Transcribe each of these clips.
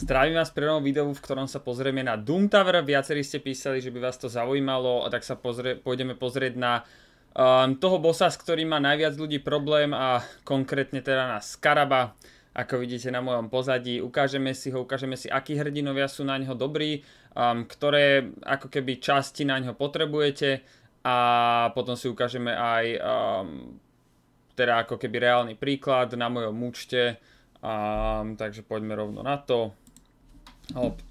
Zdravím vás pri novom videu, v ktorom sa pozrieme na Doom Tower. Viacerí ste písali, že by vás to zaujímalo, a tak sa pozrie, pôjdeme pozrieť na um, toho bossa, s ktorým má najviac ľudí problém a konkrétne teda na Skaraba. Ako vidíte na mojom pozadí, ukážeme si ho, ukážeme si, akí hrdinovia sú na ňo dobrí, um, ktoré ako keby časti na ňo potrebujete a potom si ukážeme aj um, teda ako keby reálny príklad na mojom účte. Um, takže poďme rovno na to. Hop.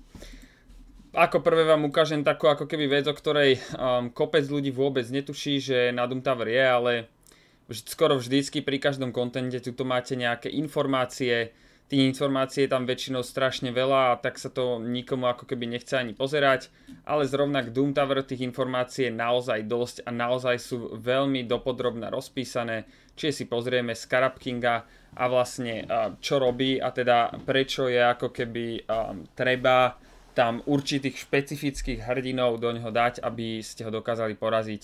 Ako prvé vám ukážem takú ako keby vec, o ktorej um, kopec ľudí vôbec netuší, že na Doom Tower je, ale vž skoro vždycky pri každom kontente tu máte nejaké informácie, tých informácií je tam väčšinou strašne veľa a tak sa to nikomu ako keby nechce ani pozerať, ale zrovna k Doom Tower tých informácií je naozaj dosť a naozaj sú veľmi dopodrobne rozpísané, čiže si pozrieme Scarab Kinga a vlastne čo robí a teda prečo je ako keby um, treba tam určitých špecifických hrdinov do neho dať, aby ste ho dokázali poraziť.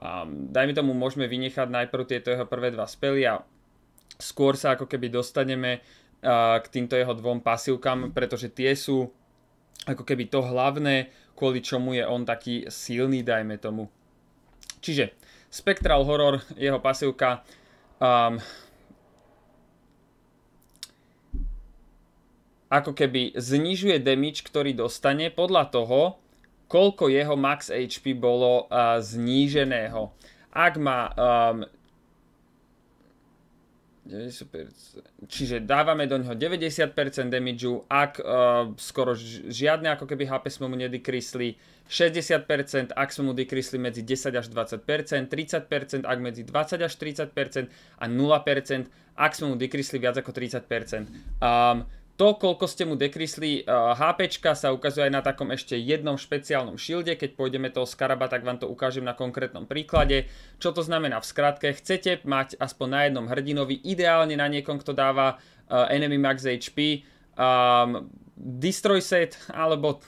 Um, dajme tomu, môžeme vynechať najprv tieto jeho prvé dva spely a skôr sa ako keby dostaneme k týmto jeho dvom pasívkam, pretože tie sú ako keby to hlavné, kvôli čomu je on taký silný, dajme tomu. Čiže Spectral Horror, jeho pasívka um, ako keby znižuje damage, ktorý dostane podľa toho, koľko jeho max HP bolo uh, zníženého. Ak má um, 90%. Čiže dávame do neho 90% damage, ak uh, skoro žiadne ako keby HP sme mu nedekrysli, 60%, ak sme mu dekrysli medzi 10 až 20%, 30%, ak medzi 20 až 30% a 0%, ak sme mu dekrysli viac ako 30%. Um, to, koľko ste mu dekrysli HP eh, sa ukazuje aj na takom ešte jednom špeciálnom šilde. Keď pôjdeme toho skaraba, tak vám to ukážem na konkrétnom príklade. Čo to znamená v skratke? Chcete mať aspoň na jednom hrdinovi, ideálne na niekom, kto dáva eh, enemy max HP, ehm, destroy set, alebo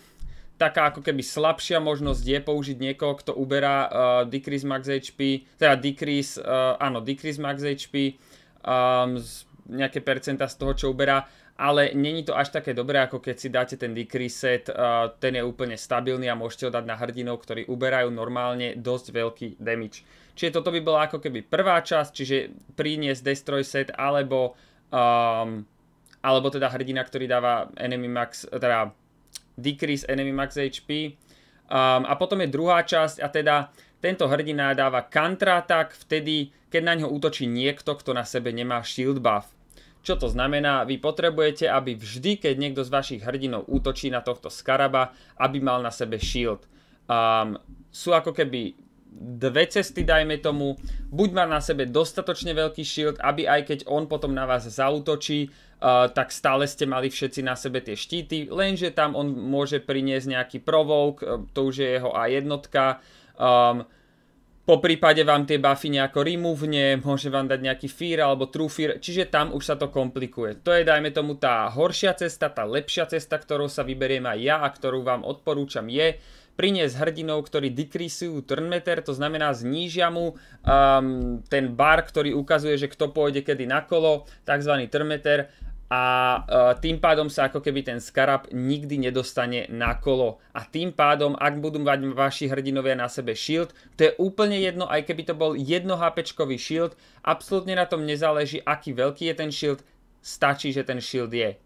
taká ako keby slabšia možnosť je použiť niekoho, kto uberá eh, decrease max HP, teda decrease, áno, decrease max HP, ehm, z nejaké percenta z toho, čo uberá ale není to až také dobré, ako keď si dáte ten decrease set, ten je úplne stabilný a môžete ho dať na hrdinov, ktorí uberajú normálne dosť veľký damage. Čiže toto by bola ako keby prvá časť, čiže priniesť destroy set alebo, um, alebo teda hrdina, ktorý dáva enemy max, teda decrease enemy max HP. Um, a potom je druhá časť a teda tento hrdina dáva tak vtedy, keď na ňo útočí niekto, kto na sebe nemá shield buff. Čo to znamená? Vy potrebujete, aby vždy, keď niekto z vašich hrdinov útočí na tohto skaraba, aby mal na sebe shield. Um, sú ako keby dve cesty, dajme tomu. Buď má na sebe dostatočne veľký shield, aby aj keď on potom na vás zautočí, uh, tak stále ste mali všetci na sebe tie štíty, lenže tam on môže priniesť nejaký provoke, to už je jeho A1. Um, po prípade vám tie buffy nejako removne, môže vám dať nejaký fear alebo true fear, čiže tam už sa to komplikuje. To je dajme tomu tá horšia cesta, tá lepšia cesta, ktorou sa vyberiem aj ja a ktorú vám odporúčam je priniesť hrdinov, ktorí decreaseujú turnmeter, to znamená znížia mu um, ten bar, ktorý ukazuje, že kto pôjde kedy na kolo, tzv. turnmeter a e, tým pádom sa ako keby ten skarab nikdy nedostane na kolo. A tým pádom, ak budú mať vaši hrdinovia na sebe shield, to je úplne jedno, aj keby to bol jedno HP shield, absolútne na tom nezáleží, aký veľký je ten shield, stačí, že ten shield je.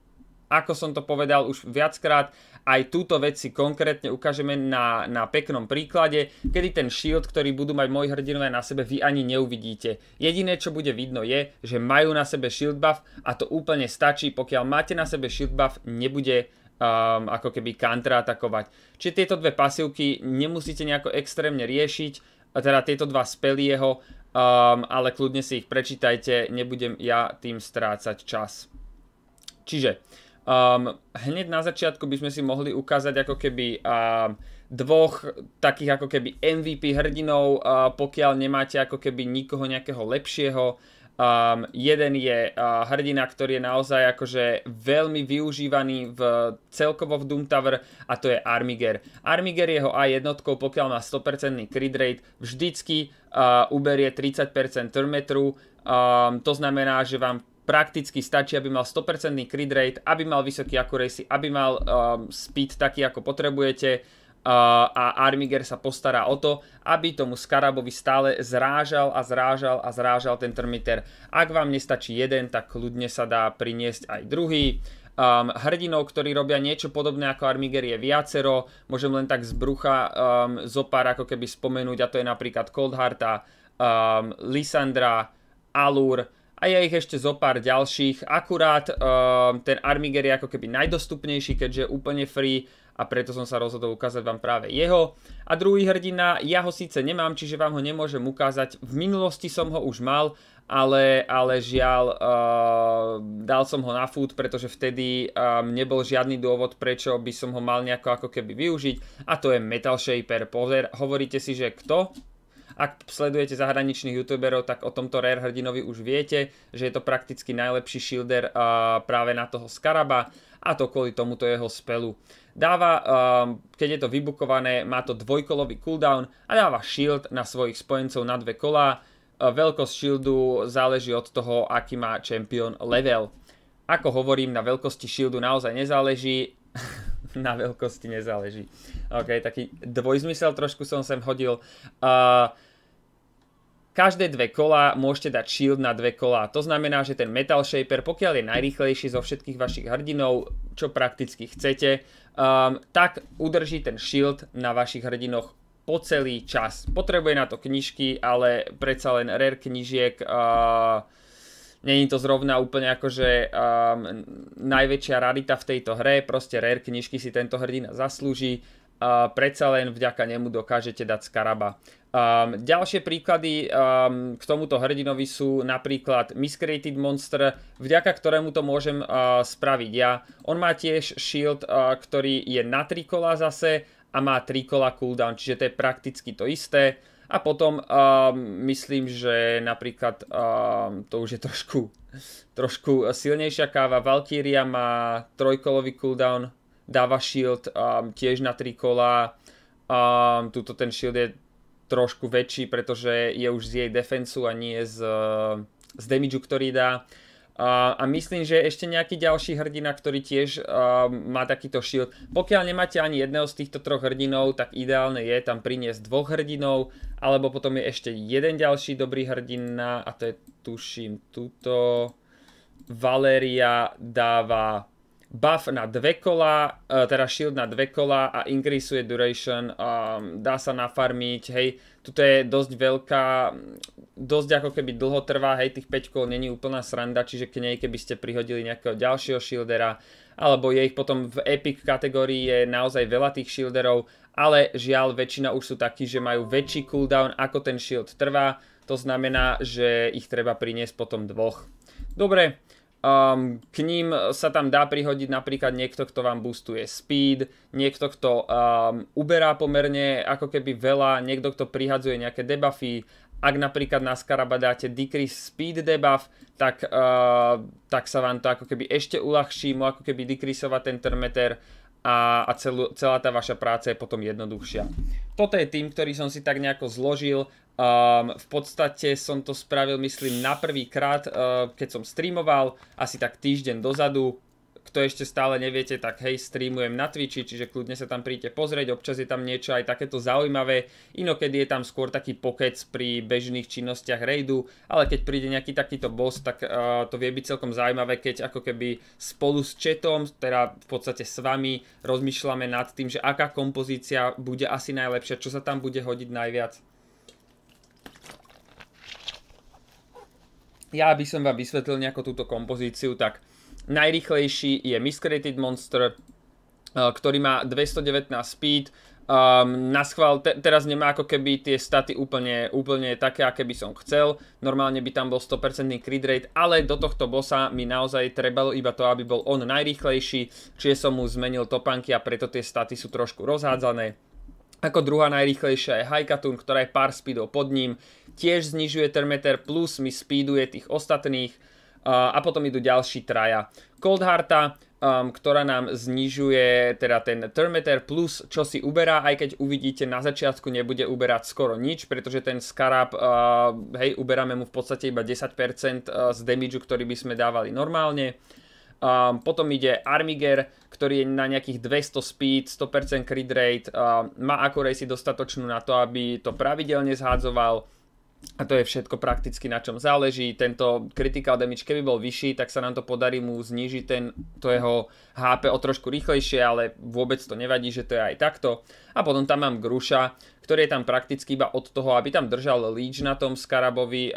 Ako som to povedal už viackrát, aj túto vec si konkrétne ukážeme na, na peknom príklade, kedy ten shield, ktorý budú mať moji hrdinové na sebe, vy ani neuvidíte. Jediné, čo bude vidno je, že majú na sebe shield buff a to úplne stačí, pokiaľ máte na sebe shield buff, nebude um, ako keby kontraatakovať. Čiže tieto dve pasivky nemusíte nejako extrémne riešiť, teda tieto dva spely jeho, um, ale kľudne si ich prečítajte, nebudem ja tým strácať čas. Čiže Um, hneď na začiatku by sme si mohli ukázať ako keby um, dvoch takých ako keby MVP hrdinov, uh, pokiaľ nemáte ako keby nikoho nejakého lepšieho. Um, jeden je uh, hrdina, ktorý je naozaj akože veľmi využívaný v, celkovo v Doom Tower a to je Armiger. Armiger jeho a jednotkou, pokiaľ má 100% crit rate, vždycky uh, uberie 30% turmetru, um, to znamená, že vám prakticky stačí, aby mal 100% crit rate, aby mal vysoký accuracy, aby mal um, speed taký, ako potrebujete uh, a Armiger sa postará o to, aby tomu Skarabovi stále zrážal a zrážal a zrážal ten termiter. Ak vám nestačí jeden, tak kľudne sa dá priniesť aj druhý. Um, hrdinov, ktorí robia niečo podobné ako Armiger je viacero, môžem len tak z brucha um, zopár ako keby spomenúť a to je napríklad Coldhearta, um, Lysandra, Alur, a je ich ešte zo pár ďalších. Akurát ehm, ten Armiger je ako keby najdostupnejší, keďže je úplne free a preto som sa rozhodol ukázať vám práve jeho. A druhý hrdina, ja ho síce nemám, čiže vám ho nemôžem ukázať. V minulosti som ho už mal, ale, žiaľ, ehm, dal som ho na food, pretože vtedy ehm, nebol žiadny dôvod, prečo by som ho mal nejako ako keby využiť. A to je Metal Shaper. Pozer, hovoríte si, že kto? Ak sledujete zahraničných youtuberov, tak o tomto rare hrdinovi už viete, že je to prakticky najlepší shielder práve na toho Skaraba a to kvôli tomuto jeho spelu. Dáva, keď je to vybukované, má to dvojkolový cooldown a dáva shield na svojich spojencov na dve kolá. Veľkosť shieldu záleží od toho, aký má champion level. Ako hovorím, na veľkosti shieldu naozaj nezáleží. na veľkosti nezáleží. OK, taký dvojzmysel trošku som sem hodil. Uh, každé dve kola môžete dať shield na dve kola. To znamená, že ten Metal Shaper, pokiaľ je najrýchlejší zo všetkých vašich hrdinov, čo prakticky chcete, um, tak udrží ten shield na vašich hrdinoch po celý čas. Potrebuje na to knižky, ale predsa len rare knižiek... Uh, Není to zrovna úplne akože um, najväčšia rarita v tejto hre, proste rare knižky si tento hrdina zaslúži, uh, predsa len vďaka nemu dokážete dať skaraba. Um, ďalšie príklady um, k tomuto hrdinovi sú napríklad Miscreated Monster, vďaka ktorému to môžem uh, spraviť ja. On má tiež shield, uh, ktorý je na kola zase a má kola cooldown, čiže to je prakticky to isté. A potom uh, myslím, že napríklad, uh, to už je trošku, trošku silnejšia káva, Valkyria má trojkolový cooldown, dáva shield um, tiež na tri kola, um, tuto ten shield je trošku väčší, pretože je už z jej defensu a nie z, e, z damage, ktorý dá. Uh, a myslím, že ešte nejaký ďalší hrdina, ktorý tiež uh, má takýto shield. Pokiaľ nemáte ani jedného z týchto troch hrdinov, tak ideálne je tam priniesť dvoch hrdinov alebo potom je ešte jeden ďalší dobrý hrdina a to je, tuším, tuto. Valeria dáva buff na dve kola, e, teda shield na dve kola a increaseuje duration, um, dá sa nafarmiť, hej, tuto je dosť veľká, dosť ako keby dlho trvá, hej, tých 5 kol není úplná sranda, čiže k nej keby ste prihodili nejakého ďalšieho shieldera, alebo je ich potom v epic kategórii je naozaj veľa tých shielderov, ale žiaľ väčšina už sú takí, že majú väčší cooldown ako ten shield trvá, to znamená, že ich treba priniesť potom dvoch. Dobre, Um, k ním sa tam dá prihodiť napríklad niekto, kto vám boostuje speed, niekto, kto um, uberá pomerne ako keby veľa, niekto, kto prihadzuje nejaké debuffy. Ak napríklad na Skaraba dáte decrease speed debuff, tak, uh, tak sa vám to ako keby ešte uľahší, mu ako keby decreaseovať ten termeter a, a celú, celá tá vaša práca je potom jednoduchšia. Toto je tým, ktorý som si tak nejako zložil. Um, v podstate som to spravil, myslím, na prvý krát, uh, keď som streamoval, asi tak týždeň dozadu kto ešte stále neviete, tak hej, streamujem na Twitchi, čiže kľudne sa tam príďte pozrieť, občas je tam niečo aj takéto zaujímavé, inokedy je tam skôr taký pokec pri bežných činnostiach raidu, ale keď príde nejaký takýto boss, tak uh, to vie byť celkom zaujímavé, keď ako keby spolu s chatom, teda v podstate s vami, rozmýšľame nad tým, že aká kompozícia bude asi najlepšia, čo sa tam bude hodiť najviac. Ja by som vám vysvetlil nejakú túto kompozíciu, tak Najrychlejší je Miscreated Monster, eh, ktorý má 219 speed, ehm, na schvál, teraz nemá ako keby tie staty úplne, úplne také, aké by som chcel. Normálne by tam bol 100% crit rate, ale do tohto bossa mi naozaj trebalo iba to, aby bol on najrýchlejší, čiže som mu zmenil topanky a preto tie staty sú trošku rozhádzané. Ako druhá najrýchlejšia je Haikatun, ktorá je pár speedov pod ním. Tiež znižuje termeter plus mi speeduje tých ostatných a potom idú ďalší traja. Coldharta, um, ktorá nám znižuje teda ten Termeter plus čo si uberá, aj keď uvidíte na začiatku nebude uberať skoro nič, pretože ten Scarab, uh, hej, uberáme mu v podstate iba 10% uh, z damage, ktorý by sme dávali normálne. Um, potom ide Armiger, ktorý je na nejakých 200 speed, 100% crit rate, um, má akorej si dostatočnú na to, aby to pravidelne zhádzoval. A to je všetko prakticky, na čom záleží. Tento critical damage, keby bol vyšší, tak sa nám to podarí mu znižiť ten, to jeho HP o trošku rýchlejšie, ale vôbec to nevadí, že to je aj takto. A potom tam mám Gruša, ktorý je tam prakticky iba od toho, aby tam držal leech na tom Skarabovi,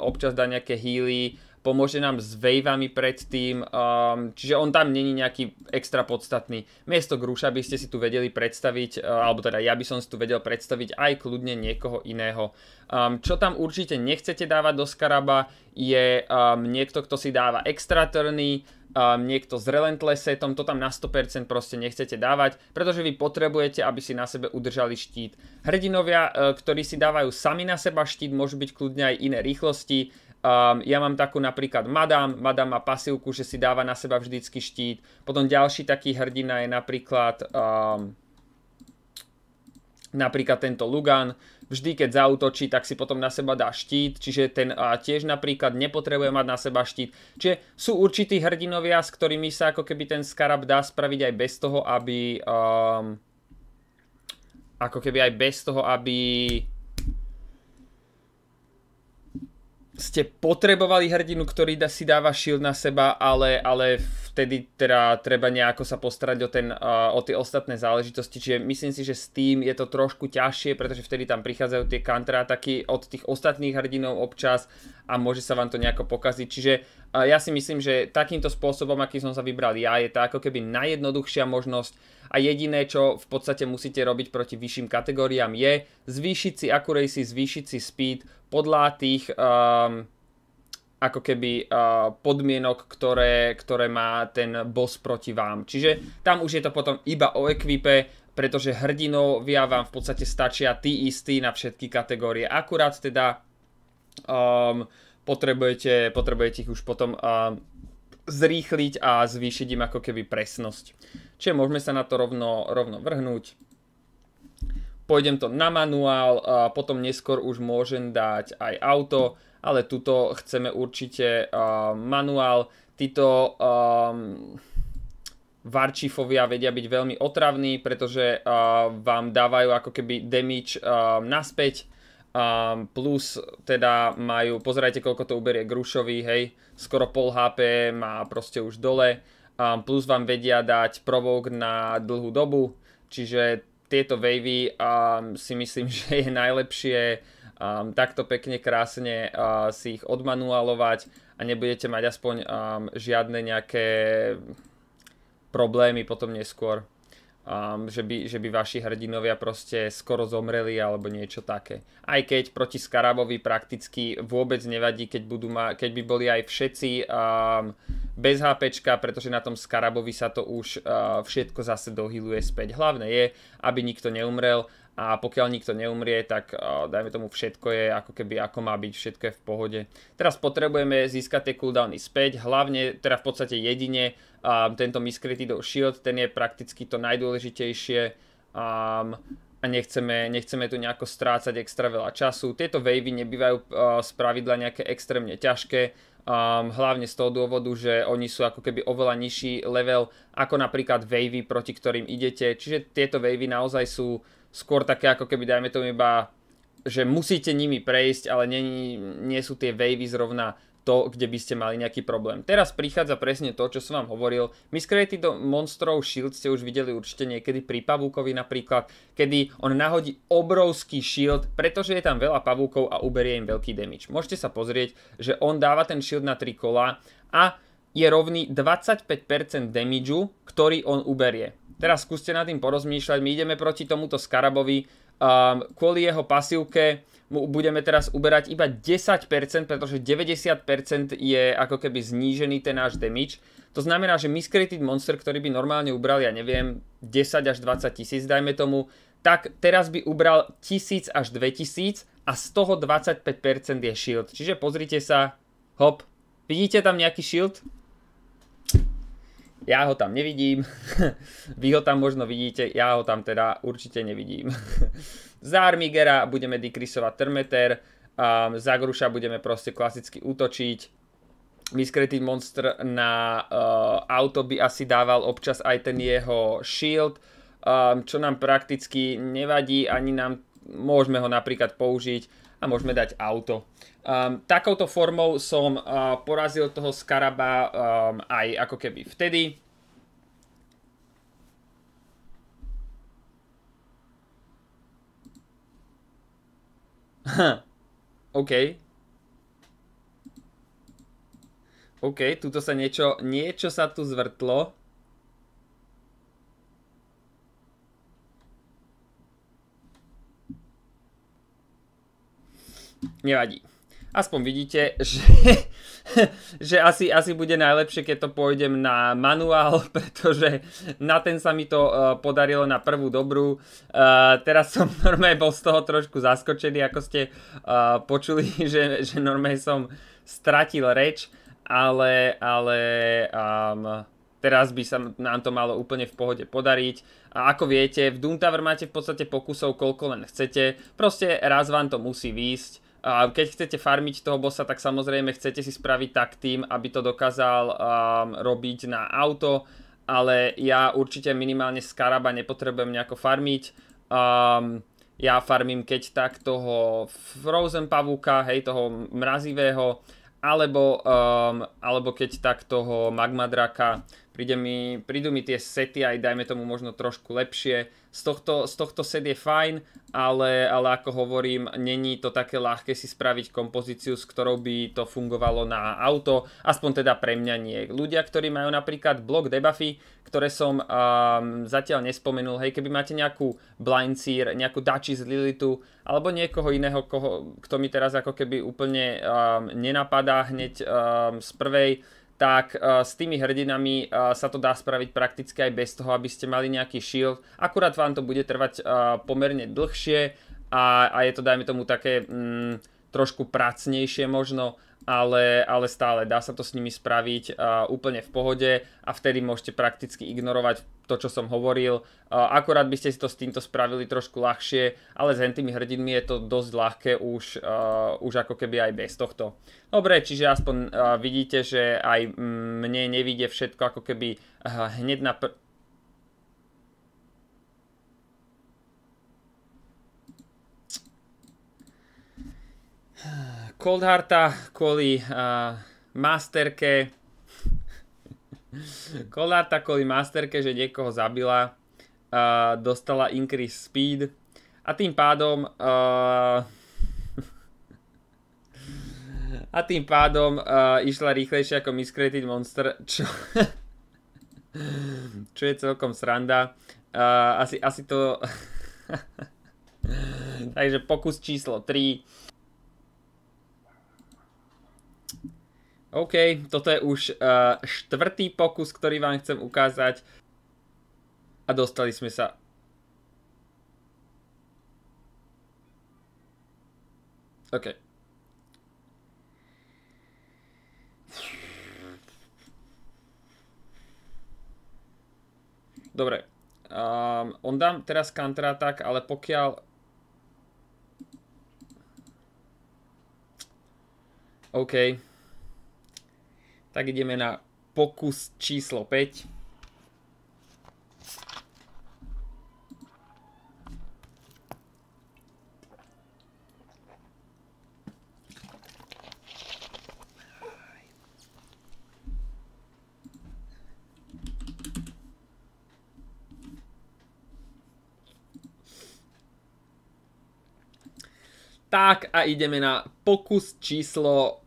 občas dá nejaké healy, pomôže nám s vejvami predtým, um, čiže on tam není nejaký extra podstatný. Miesto Gruša by ste si tu vedeli predstaviť, uh, alebo teda ja by som si tu vedel predstaviť aj kľudne niekoho iného. Um, čo tam určite nechcete dávať do Skaraba je um, niekto, kto si dáva extra turny, um, niekto s relentlessetom, to tam na 100% proste nechcete dávať, pretože vy potrebujete, aby si na sebe udržali štít. Hrdinovia, uh, ktorí si dávajú sami na seba štít, môžu byť kľudne aj iné rýchlosti, Um, ja mám takú napríklad Madame, Madame má pasívku, že si dáva na seba vždycky štít. Potom ďalší taký hrdina je napríklad um, napríklad tento Lugan. Vždy, keď zautočí, tak si potom na seba dá štít, čiže ten a tiež napríklad nepotrebuje mať na seba štít. Čiže sú určití hrdinovia, s ktorými sa ako keby ten skarab dá spraviť aj bez toho, aby um, ako keby aj bez toho, aby ste potrebovali hrdinu, ktorý da, si dáva shield na seba, ale, ale vtedy teda treba nejako sa postarať o, ten, uh, o tie ostatné záležitosti. Čiže myslím si, že s tým je to trošku ťažšie, pretože vtedy tam prichádzajú tie kontrataky od tých ostatných hrdinov občas a môže sa vám to nejako pokaziť. Čiže uh, ja si myslím, že takýmto spôsobom, aký som sa vybral ja, je tá ako keby najjednoduchšia možnosť a jediné, čo v podstate musíte robiť proti vyšším kategóriám je zvýšiť si accuracy, zvýšiť si speed podľa tých um, ako keby uh, podmienok, ktoré, ktoré má ten boss proti vám. Čiže tam už je to potom iba o ekvipe, pretože hrdinovia vám v podstate stačia tí istí na všetky kategórie. Akurát teda um, potrebujete, potrebujete ich už potom um, zrýchliť a zvýšiť im ako keby presnosť. Čiže môžeme sa na to rovno, rovno vrhnúť. Pôjdem to na manuál, a potom neskôr už môžem dať aj auto, ale tuto chceme určite uh, manuál. Títo um, varčifovia vedia byť veľmi otravní, pretože uh, vám dávajú ako keby damage uh, naspäť Um, plus teda majú, pozerajte koľko to uberie Grušovi, hej, skoro pol HP má proste už dole. Um, plus vám vedia dať provok na dlhú dobu, čiže tieto wavy um, si myslím, že je najlepšie um, takto pekne, krásne uh, si ich odmanualovať a nebudete mať aspoň um, žiadne nejaké problémy potom neskôr um, že, by, že by vaši hrdinovia proste skoro zomreli alebo niečo také. Aj keď proti Skarabovi prakticky vôbec nevadí, keď, budú ma, keď by boli aj všetci um, bez HPčka, pretože na tom Skarabovi sa to už uh, všetko zase dohyluje späť. Hlavné je, aby nikto neumrel a pokiaľ nikto neumrie, tak eh, dajme tomu všetko je ako keby ako má byť, všetko je v pohode. Teraz potrebujeme získať tie cooldowny späť, hlavne teda v podstate jedine um, tento do Shield, ten je prakticky to najdôležitejšie um, a nechceme, nechceme tu nejako strácať extra veľa času. Tieto wavy nebývajú uh, z pravidla nejaké extrémne ťažké, Um, hlavne z toho dôvodu, že oni sú ako keby oveľa nižší level ako napríklad wavy, proti ktorým idete. Čiže tieto wavy naozaj sú skôr také ako keby, dajme tomu iba, že musíte nimi prejsť, ale nie, nie sú tie wavy zrovna to, kde by ste mali nejaký problém. Teraz prichádza presne to, čo som vám hovoril. do Monstrov Shield ste už videli určite niekedy pri pavúkovi napríklad, kedy on nahodí obrovský shield, pretože je tam veľa pavúkov a uberie im veľký damage. Môžete sa pozrieť, že on dáva ten shield na 3 kola a je rovný 25% damage, ktorý on uberie. Teraz skúste nad tým porozmýšľať. My ideme proti tomuto Skarabovi. Ehm, kvôli jeho pasívke mu budeme teraz uberať iba 10%, pretože 90% je ako keby znížený ten náš damage. To znamená, že Miscreated Monster, ktorý by normálne ubral, ja neviem, 10 až 20 tisíc, dajme tomu, tak teraz by ubral 1000 až 2000 a z toho 25% je shield. Čiže pozrite sa, hop, vidíte tam nejaký shield? Ja ho tam nevidím, vy ho tam možno vidíte, ja ho tam teda určite nevidím. Za Armigera budeme dekrysovať Termeter, um, za Gruša budeme proste klasicky útočiť. Vyskretý Monster na uh, auto by asi dával občas aj ten jeho shield, um, čo nám prakticky nevadí, ani nám môžeme ho napríklad použiť a môžeme dať auto. Um, takouto formou som uh, porazil toho Skaraba um, aj ako keby vtedy. Huh. OK. OK, tuto sa niečo, niečo sa tu zvrtlo. Nevadí. Aspoň vidíte, že, že asi, asi bude najlepšie, keď to pôjdem na manuál, pretože na ten sa mi to e, podarilo na prvú dobrú. E, teraz som normálne bol z toho trošku zaskočený, ako ste e, počuli, že, že normálne som stratil reč, ale, ale um, teraz by sa nám to malo úplne v pohode podariť. A ako viete, v Doom Tower máte v podstate pokusov, koľko len chcete. Proste raz vám to musí výjsť a keď chcete farmiť toho bossa, tak samozrejme chcete si spraviť tak tým, aby to dokázal um, robiť na auto, ale ja určite minimálne z Karaba nepotrebujem nejako farmiť. Um, ja farmím keď tak toho Frozen pavúka, hej, toho mrazivého, alebo, um, alebo keď tak toho magma draka. Príde mi, prídu mi tie sety aj dajme tomu možno trošku lepšie. Z tohto, z tohto set je fajn, ale, ale ako hovorím, není to také ľahké si spraviť kompozíciu, s ktorou by to fungovalo na auto, aspoň teda pre mňa nie. Ľudia, ktorí majú napríklad blok debuffy, ktoré som um, zatiaľ nespomenul, hej, keby máte nejakú Blind Seer, nejakú Dači z Lilitu, alebo niekoho iného, koho, kto mi teraz ako keby úplne um, nenapadá hneď um, z prvej, tak uh, s tými hrdinami uh, sa to dá spraviť prakticky aj bez toho, aby ste mali nejaký shield. Akurát vám to bude trvať uh, pomerne dlhšie a, a je to, dajme tomu, také mm, trošku pracnejšie možno, ale, ale stále dá sa to s nimi spraviť uh, úplne v pohode a vtedy môžete prakticky ignorovať to, čo som hovoril. Uh, akorát by ste si to s týmto spravili trošku ľahšie, ale s hentými hrdinmi je to dosť ľahké už, uh, už ako keby aj bez tohto. Dobre, čiže aspoň uh, vidíte, že aj mne nevidie všetko ako keby uh, hneď na... Pr- Coldharta kvôli uh, masterke. Coldharta kvôli masterke, že niekoho zabila, uh, dostala increase speed a tým pádom uh, a tým pádom uh, išla rýchlejšie ako Miscreated Monster, čo, čo je celkom sranda. Uh, asi, asi to... Takže pokus číslo 3 OK, toto je už uh, štvrtý pokus, ktorý vám chcem ukázať. A dostali sme sa... OK. Dobre. Um, on dám teraz counterattack, ale pokiaľ... OK. Tak ideme na pokus číslo 5. Tak a ideme na pokus číslo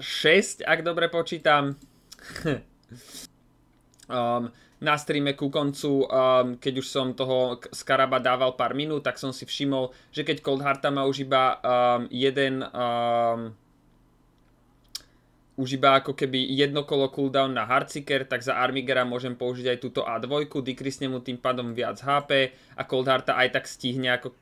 6, ak dobre počítam. um, na streame ku koncu, um, keď už som toho Skaraba dával pár minút, tak som si všimol, že keď Cold Harta má už iba um, jeden um, už iba ako keby jedno kolo cooldown na Hardseeker, tak za Armigera môžem použiť aj túto A2, Dikrisne mu tým pádom viac HP a Harta aj tak stihne ako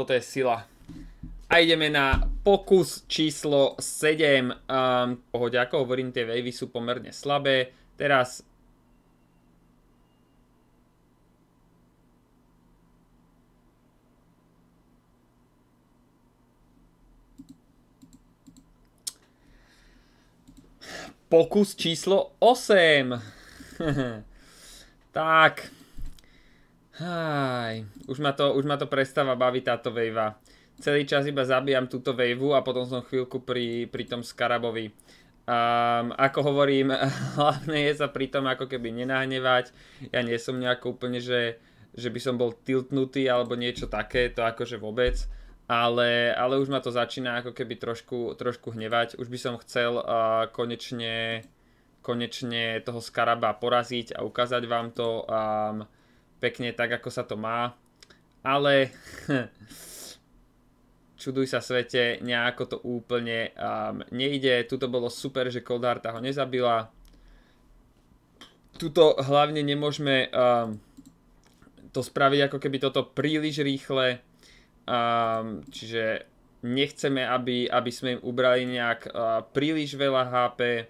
toto je sila. A ideme na pokus číslo 7. Um, ehm, pohode, ako hovorím, tie wavy sú pomerne slabé. Teraz pokus číslo 8. tak. Háj, už ma to, už ma to prestáva baviť táto vejva. Celý čas iba zabíjam túto vejvu a potom som chvíľku pri, pri tom Skarabovi. Um, ako hovorím, hlavne je sa pri tom ako keby nenahnevať. Ja nie som nejako úplne, že, že by som bol tiltnutý alebo niečo také, to akože vôbec. Ale, ale už ma to začína ako keby trošku, trošku hnevať. Už by som chcel uh, konečne, konečne toho Skaraba poraziť a ukázať vám to. Um, pekne tak, ako sa to má, ale čuduj sa svete, nejako to úplne um, nejde. Tuto bolo super, že Koldarta ho nezabila. Tuto hlavne nemôžeme um, to spraviť ako keby toto príliš rýchle. Um, čiže nechceme, aby, aby sme im ubrali nejak uh, príliš veľa HP.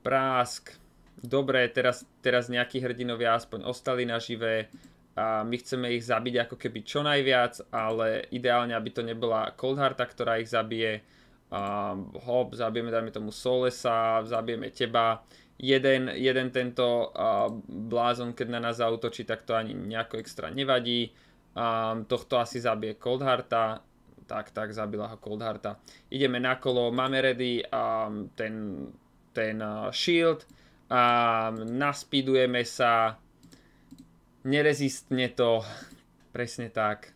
Prásk dobre, teraz, teraz nejakí hrdinovia aspoň ostali nažive a my chceme ich zabiť ako keby čo najviac, ale ideálne, aby to nebola Coldharta, ktorá ich zabije. Um, hop, zabijeme, dajme tomu Solesa, zabijeme teba. Jeden, jeden tento uh, blázon, keď na nás zautočí, tak to ani nejako extra nevadí. Um, tohto asi zabije Coldharta tak, tak, zabila ho Coldharta. Ideme na kolo, máme ready um, ten, ten uh, shield, a naspidujeme sa, nerezistne to, presne tak.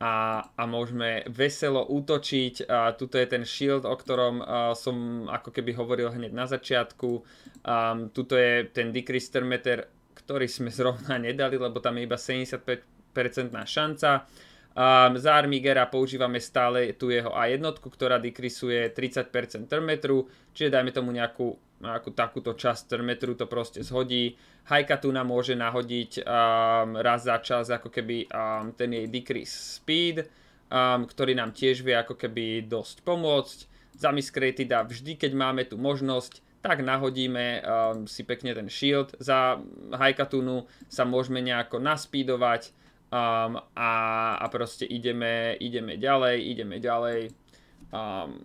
A, a môžeme veselo útočiť. A tuto je ten shield, o ktorom uh, som ako keby hovoril hneď na začiatku. Um, tuto je ten decrease meter, ktorý sme zrovna nedali, lebo tam je iba 75% šanca. Um, za Armigera používame stále tu jeho A1, ktorá dekrysuje 30% termetru, čiže dajme tomu nejakú, nejakú takúto časť termetru to proste zhodí. Hajka tu nám môže nahodiť um, raz za čas ako keby um, ten jej decrease speed, um, ktorý nám tiež vie ako keby dosť pomôcť. Zamiscrateda vždy, keď máme tu možnosť, tak nahodíme um, si pekne ten shield. Za Hajkatunu sa môžeme nejako naspeedovať um, a, a proste ideme, ideme ďalej, ideme ďalej. Um,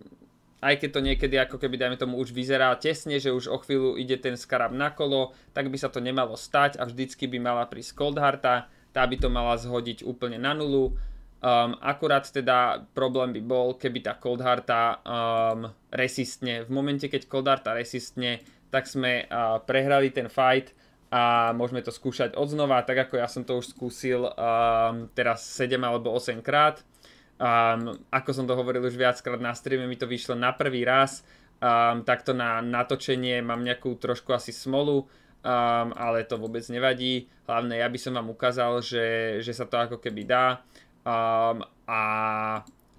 aj keď to niekedy ako keby, dajme tomu, už vyzerá tesne, že už o chvíľu ide ten skarab na kolo, tak by sa to nemalo stať a vždycky by mala prísť Coldharta, tá by to mala zhodiť úplne na nulu. Um, akurát teda problém by bol, keby tá Coldharta um, resistne, v momente keď Coldharta resistne, tak sme uh, prehrali ten fight, a môžeme to skúšať odznova, tak ako ja som to už skúsil um, teraz 7 alebo 8 krát. Um, ako som to hovoril už viackrát na streame, mi to vyšlo na prvý raz, um, ehm, takto na natočenie mám nejakú trošku asi smolu, um, ale to vôbec nevadí. Hlavne ja by som vám ukázal, že, že sa to ako keby dá um, a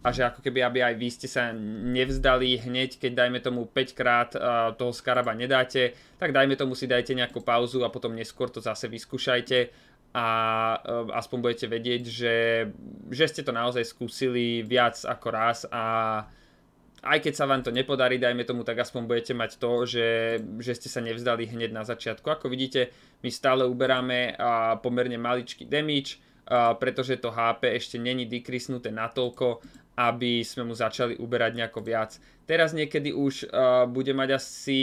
a že ako keby, aby aj vy ste sa nevzdali hneď, keď dajme tomu 5 krát eh, toho skaraba nedáte, tak dajme tomu si dajte nejakú pauzu a potom neskôr to zase vyskúšajte a eh, aspoň budete vedieť, že, že ste to naozaj skúsili viac ako raz a aj keď sa vám to nepodarí, dajme tomu, tak aspoň budete mať to, že, že ste sa nevzdali hneď na začiatku. Ako vidíte, my stále uberáme eh, pomerne maličký damage, pretože to HP ešte není dekrysnuté natoľko, aby sme mu začali uberať nejako viac. Teraz niekedy už uh, bude mať asi,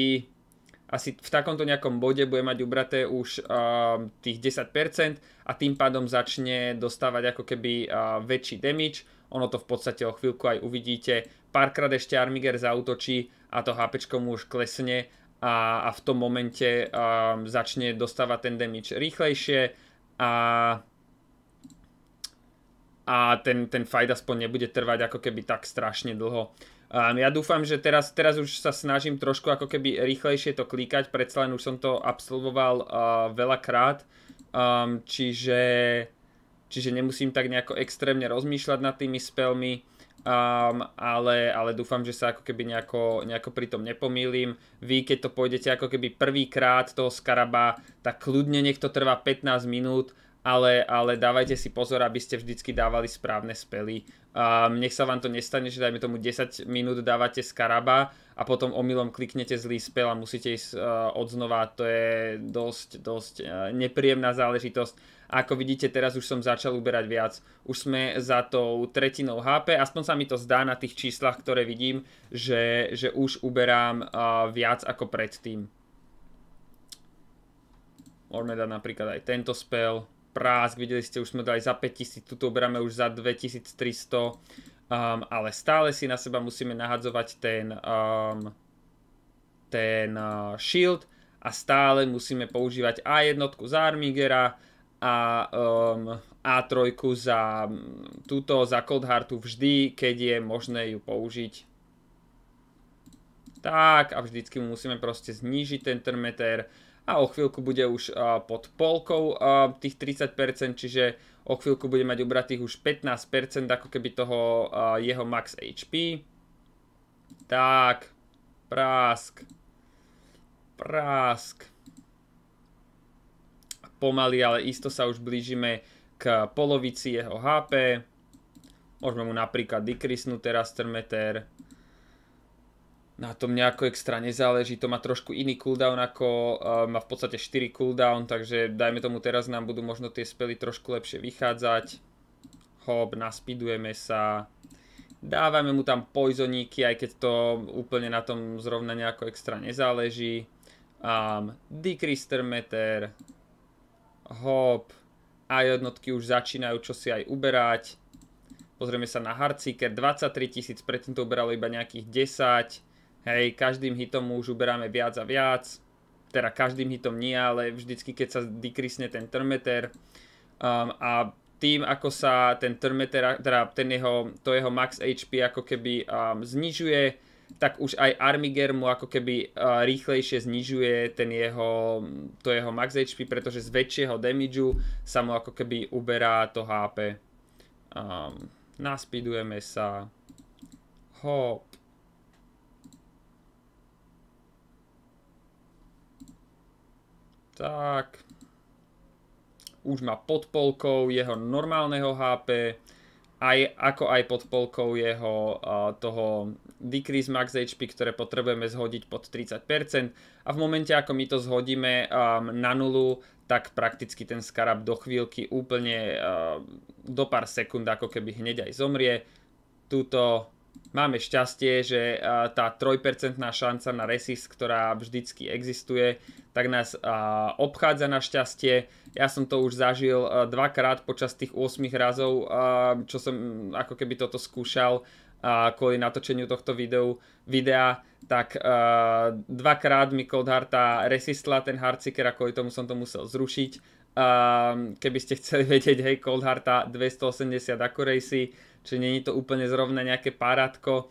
asi v takomto nejakom bode bude mať ubraté už uh, tých 10% a tým pádom začne dostávať ako keby uh, väčší damage. Ono to v podstate o chvíľku aj uvidíte. Párkrát ešte Armiger zautočí a to HP mu už klesne a, a v tom momente začne dostávať ten damage rýchlejšie a a ten, ten fight aspoň nebude trvať ako keby tak strašne dlho. Um, ja dúfam, že teraz, teraz už sa snažím trošku ako keby rýchlejšie to klikať, predsa len už som to absolvoval uh, veľakrát, um, čiže, čiže nemusím tak nejako extrémne rozmýšľať nad tými spelmi, um, ale, ale dúfam, že sa ako keby nejako, nejako pri tom nepomýlim. Vy, keď to pôjdete ako keby prvýkrát toho skaraba, tak kľudne nech to trvá 15 minút, ale, ale dávajte si pozor, aby ste vždycky dávali správne spely. Um, nech sa vám to nestane, že dajme tomu 10 minút dávate z karaba a potom omylom kliknete zlý spel a musíte ísť uh, znova. To je dosť, dosť uh, nepríjemná záležitosť. A ako vidíte, teraz už som začal uberať viac. Už sme za tou tretinou HP, aspoň sa mi to zdá na tých číslach, ktoré vidím, že, že už uberám uh, viac ako predtým. Môžeme dať napríklad aj tento spel prásk, videli ste, už sme dali za 5000, tuto uberáme už za 2300, um, ale stále si na seba musíme nahadzovať ten, um, ten uh, shield a stále musíme používať A1 za Armigera a um, A3 za túto, za Coldheartu vždy, keď je možné ju použiť tak a vždycky mu musíme proste znížiť ten termeter a o chvíľku bude už pod polkou tých 30%, čiže o chvíľku bude mať ubratých už 15% ako keby toho jeho max HP. Tak, prásk, prásk. Pomaly, ale isto sa už blížime k polovici jeho HP. Môžeme mu napríklad decreasenúť teraz ten meter na tom nejako extra nezáleží, to má trošku iný cooldown ako uh, má v podstate 4 cooldown, takže dajme tomu teraz nám budú možno tie spely trošku lepšie vychádzať. Hop, naspidujeme sa. Dávame mu tam poisoníky, aj keď to úplne na tom zrovna nejako extra nezáleží. Um, Decreaster meter. Hop. A jednotky už začínajú čosi aj uberať. Pozrieme sa na Hardseeker, 23 tisíc, predtým to uberalo iba nejakých 10 Hej, každým hitom mu už uberáme viac a viac. Teda každým hitom nie, ale vždycky, keď sa dikrysne ten termeter. Um, a tým, ako sa ten termeter, teda ten jeho, to jeho max HP ako keby um, znižuje, tak už aj Armiger mu ako keby uh, rýchlejšie znižuje ten jeho, to jeho max HP, pretože z väčšieho damage sa mu ako keby uberá to HP. Um, naspidujeme sa. Hop. Tak. Už má pod polkou jeho normálneho HP, aj, ako aj pod polkou jeho uh, toho decrease max HP, ktoré potrebujeme zhodiť pod 30%. A v momente, ako my to zhodíme um, na nulu, tak prakticky ten skarab do chvíľky úplne uh, do pár sekúnd, ako keby hneď aj zomrie. Tuto máme šťastie, že tá 3% šanca na resist, ktorá vždycky existuje, tak nás obchádza na šťastie. Ja som to už zažil dvakrát počas tých 8 razov, čo som mm, ako keby toto skúšal kvôli natočeniu tohto videu, videa, tak dvakrát mi Cold Hearta resistla ten Hardseeker a kvôli tomu som to musel zrušiť. Keby ste chceli vedieť, hej, Cold Harta 280 ako racy, Čiže není to úplne zrovna nejaké párátko,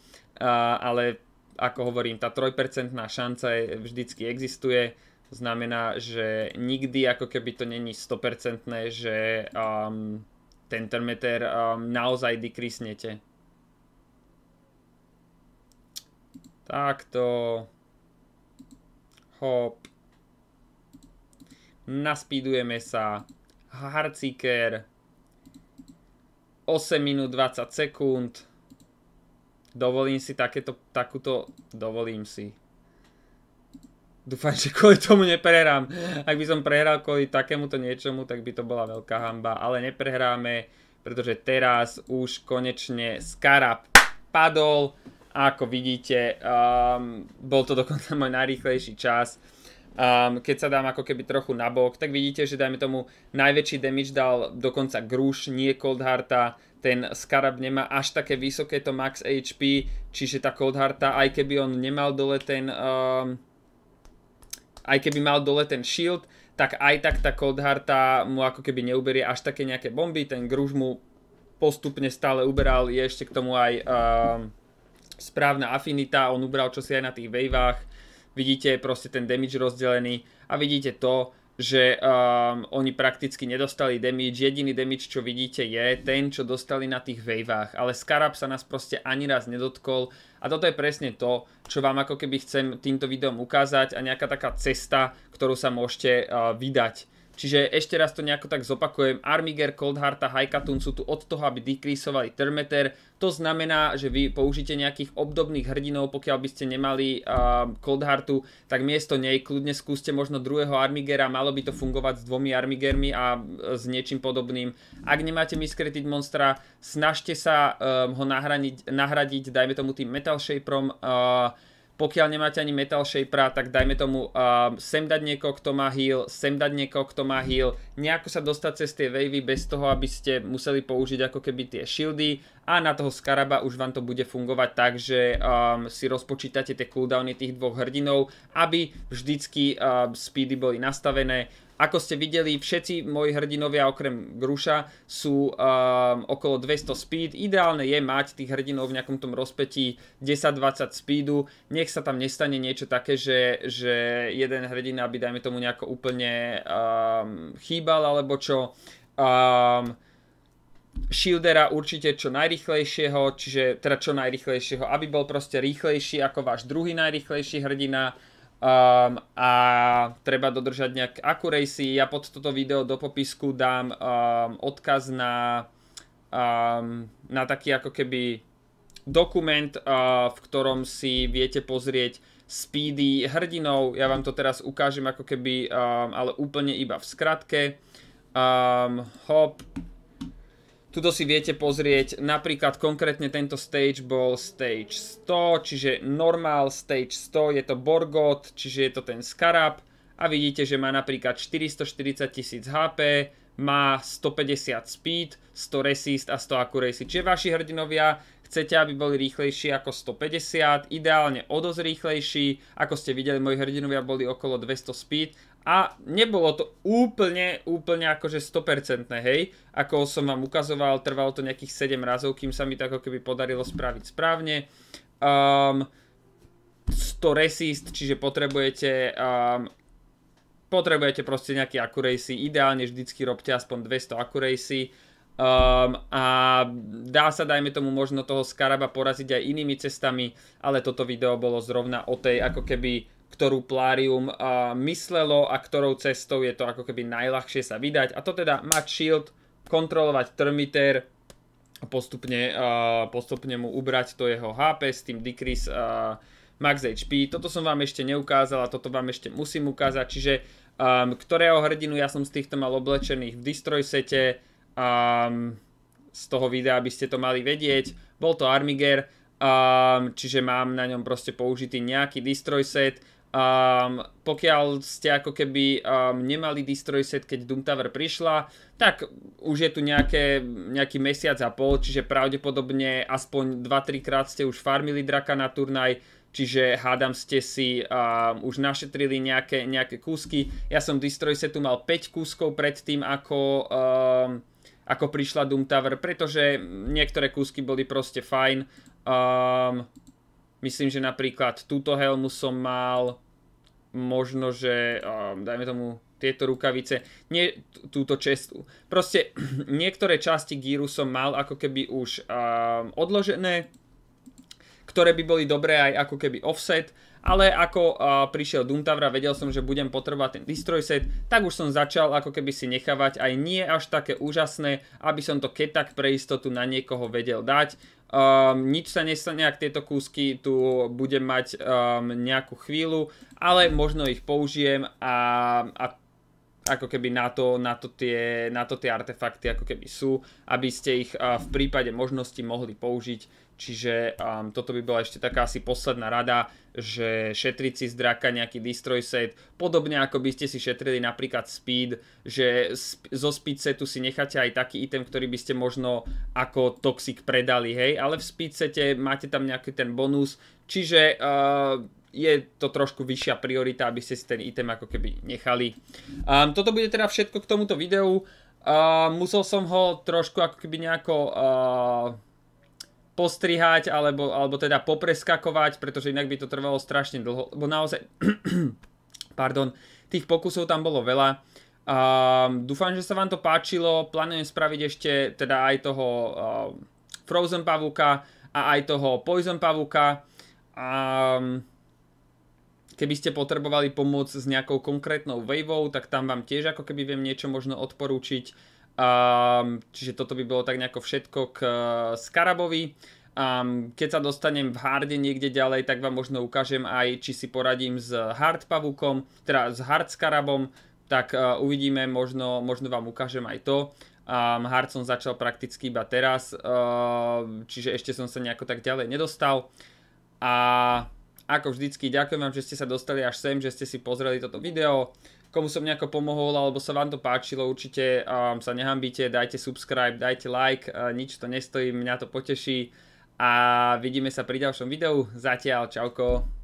ale ako hovorím, tá 3% šanca je, vždycky existuje. To znamená, že nikdy ako keby to není 100%, že um, ten termeter um, naozaj dekrysnete. Takto. Hop. Naspídujeme sa. Hardseeker. 8 minút 20 sekúnd. Dovolím si takéto, takúto, dovolím si. Dúfam, že kvôli tomu neprehrám. Ak by som prehral kvôli takémuto niečomu, tak by to bola veľká hamba. Ale neprehráme, pretože teraz už konečne Skarab padol. A ako vidíte, um, bol to dokonca môj najrýchlejší čas. Um, keď sa dám ako keby trochu nabok, tak vidíte, že dajme tomu najväčší damage dal dokonca Gruš, nie Coldharta, ten Scarab nemá až také vysoké to max HP, čiže tá Coldharta, aj keby on nemal dole ten... Um, aj keby mal dole ten shield, tak aj tak tá Coldharta mu ako keby neuberie až také nejaké bomby, ten Gruš mu postupne stále uberal, je ešte k tomu aj um, správna afinita, on ubral čosi aj na tých waveách, vidíte proste ten damage rozdelený a vidíte to, že um, oni prakticky nedostali damage. Jediný damage, čo vidíte, je ten, čo dostali na tých wavách. Ale Scarab sa nás proste ani raz nedotkol. A toto je presne to, čo vám ako keby chcem týmto videom ukázať a nejaká taká cesta, ktorú sa môžete uh, vydať Čiže ešte raz to nejako tak zopakujem. Armiger, Coldheart a Haikatun sú tu od toho, aby dekrisovali Termeter. To znamená, že vy použite nejakých obdobných hrdinov, pokiaľ by ste nemali Coldheartu, tak miesto nej kľudne skúste možno druhého Armigera. Malo by to fungovať s dvomi Armigermi a e, s niečím podobným. Ak nemáte miskretiť monstra, snažte sa e, ho nahraniť, nahradiť, dajme tomu tým Metal Shaperom, pokiaľ nemáte ani metal shapera, tak dajme tomu uh, sem dať niekoho, kto má heal, sem dať niekoho, kto má heal, nejako sa dostať cez tie wavy bez toho, aby ste museli použiť ako keby tie shieldy a na toho skaraba už vám to bude fungovať tak, že um, si rozpočítate tie cooldowny tých dvoch hrdinov, aby vždycky uh, speedy boli nastavené ako ste videli, všetci moji hrdinovia okrem Gruša sú um, okolo 200 speed. Ideálne je mať tých hrdinov v nejakom tom rozpetí 10-20 speedu. Nech sa tam nestane niečo také, že, že jeden hrdina by, dajme tomu, nejako úplne um, chýbal alebo čo. Um, shieldera určite čo najrychlejšieho, čiže teda čo najrychlejšieho, aby bol proste rýchlejší ako váš druhý najrychlejší hrdina Um, a treba dodržať nejak accuracy. Ja pod toto video do popisku dám um, odkaz na, um, na taký ako keby dokument, uh, v ktorom si viete pozrieť speedy hrdinov. Ja vám to teraz ukážem ako keby, um, ale úplne iba v skratke. Um, hop, Tuto si viete pozrieť, napríklad konkrétne tento stage bol stage 100, čiže normal stage 100, je to Borgot, čiže je to ten scarab, a vidíte, že má napríklad 440 tisíc HP, má 150 speed, 100 resist a 100 accuracy. Čiže vaši hrdinovia chcete, aby boli rýchlejší ako 150, ideálne o dosť rýchlejší, ako ste videli, moji hrdinovia boli okolo 200 speed a nebolo to úplne, úplne akože 100%, hej. Ako som vám ukazoval, trvalo to nejakých 7 razov, kým sa mi to ako keby podarilo spraviť správne. Um, ehm, 100 resist, čiže potrebujete um, potrebujete proste nejaký accuracy, ideálne vždycky robte aspoň 200 accuracy um, a dá sa dajme tomu možno toho skaraba poraziť aj inými cestami, ale toto video bolo zrovna o tej ako keby ktorú Plarium uh, myslelo a ktorou cestou je to ako keby najľahšie sa vydať. A to teda mať shield, kontrolovať termitér, postupne, uh, postupne mu ubrať to jeho HP s tým decrease uh, max HP. Toto som vám ešte neukázal a toto vám ešte musím ukázať. Čiže um, ktorého hrdinu ja som z týchto mal oblečených v Destroy sete um, z toho videa, aby ste to mali vedieť. Bol to Armiger, um, čiže mám na ňom proste použitý nejaký Destroy set Um, pokiaľ ste ako keby um, nemali destroy set, keď Doom Tower prišla, tak už je tu nejaké, nejaký mesiac a pol, čiže pravdepodobne aspoň 2-3 krát ste už farmili draka na turnaj, čiže hádam ste si um, už našetrili nejaké, nejaké kúsky. Ja som destroy setu mal 5 kúskov predtým, ako... Um, ako prišla Doom Tower, pretože niektoré kúsky boli proste fajn. Um, Myslím, že napríklad túto helmu som mal možno, že dajme tomu tieto rukavice, nie túto čestu. Proste niektoré časti gíru som mal ako keby už um, odložené, ktoré by boli dobré aj ako keby offset, ale ako uh, prišiel Doomtavra, vedel som, že budem potrebovať ten destroy set, tak už som začal ako keby si nechávať aj nie až také úžasné, aby som to keď tak pre istotu na niekoho vedel dať. Um, nič sa nestane, ak tieto kúsky tu budem mať um, nejakú chvíľu, ale možno ich použijem a, a ako keby na to, na, to tie, na to tie artefakty ako keby sú, aby ste ich eh, v prípade možnosti mohli použiť Čiže um, toto by bola ešte taká asi posledná rada, že šetriť si z draka nejaký destroy set, podobne ako by ste si šetrili napríklad speed, že sp- zo speed setu si necháte aj taký item, ktorý by ste možno ako toxic predali, hej, ale v speed sete máte tam nejaký ten bonus, čiže uh, je to trošku vyššia priorita, aby ste si ten item ako keby nechali. Um, toto bude teda všetko k tomuto videu. Uh, musel som ho trošku ako keby nejako uh, postrihať alebo, alebo teda popreskakovať, pretože inak by to trvalo strašne dlho, lebo naozaj, pardon, tých pokusov tam bolo veľa. Uh, dúfam, že sa vám to páčilo, plánujem spraviť ešte teda aj toho uh, Frozen pavúka a aj toho Poison pavúka. Um, keby ste potrebovali pomôcť s nejakou konkrétnou waveou, tak tam vám tiež ako keby viem niečo možno odporúčiť. Um, čiže toto by bolo tak nejako všetko k uh, Skarabovi. Um, keď sa dostanem v harde niekde ďalej, tak vám možno ukážem aj, či si poradím s hard pavukom, teda s hard skarabom, tak uh, uvidíme, možno, možno vám ukážem aj to. Um, hard som začal prakticky iba teraz, uh, čiže ešte som sa nejako tak ďalej nedostal. A ako vždycky, ďakujem vám, že ste sa dostali až sem, že ste si pozreli toto video komu som nejako pomohol alebo sa vám to páčilo, určite um, sa nehambíte, dajte subscribe, dajte like, uh, nič to nestojí, mňa to poteší a vidíme sa pri ďalšom videu. Zatiaľ, čauko.